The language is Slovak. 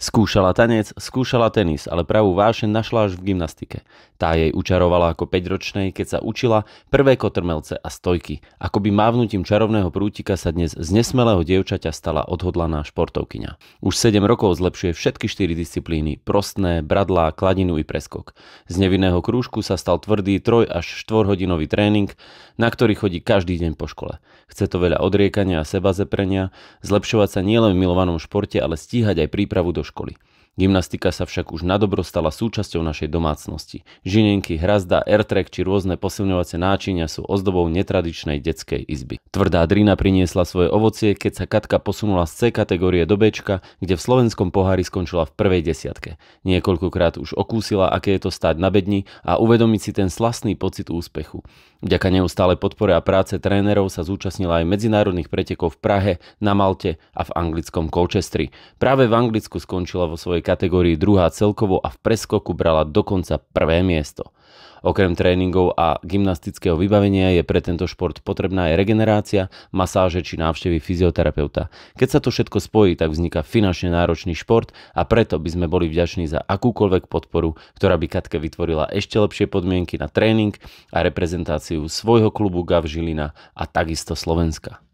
Skúšala tanec, skúšala tenis, ale pravú vášeň našla až v gymnastike. Tá jej učarovala ako 5-ročnej, keď sa učila prvé kotrmelce a stojky. Akoby mávnutím čarovného prútika sa dnes z nesmelého dievčaťa stala odhodlaná športovkyňa. Už 7 rokov zlepšuje všetky 4 disciplíny, prostné, bradlá, kladinu i preskok. Z nevinného krúžku sa stal tvrdý 3 až 4 hodinový tréning, na ktorý chodí každý deň po škole. Chce to veľa odriekania a seba zeprenia, zlepšovať sa nielen v milovanom športe, ale stíhať aj prípravu do školy. Gymnastika sa však už nadobro stala súčasťou našej domácnosti. Žinenky, hrazda, airtrack či rôzne posilňovacie náčinia sú ozdobou netradičnej detskej izby. Tvrdá drina priniesla svoje ovocie, keď sa Katka posunula z C kategórie do B, kde v slovenskom pohári skončila v prvej desiatke. Niekoľkokrát už okúsila, aké je to stáť na bedni a uvedomiť si ten slasný pocit úspechu. Vďaka neustále podpore a práce trénerov sa zúčastnila aj medzinárodných pretekov v Prahe, na Malte a v anglickom Colchestri. Práve v Anglicku skončila skončila vo svojej kategórii druhá celkovo a v preskoku brala dokonca prvé miesto. Okrem tréningov a gymnastického vybavenia je pre tento šport potrebná aj regenerácia, masáže či návštevy fyzioterapeuta. Keď sa to všetko spojí, tak vzniká finančne náročný šport a preto by sme boli vďační za akúkoľvek podporu, ktorá by Katke vytvorila ešte lepšie podmienky na tréning a reprezentáciu svojho klubu Gav Žilina a takisto Slovenska.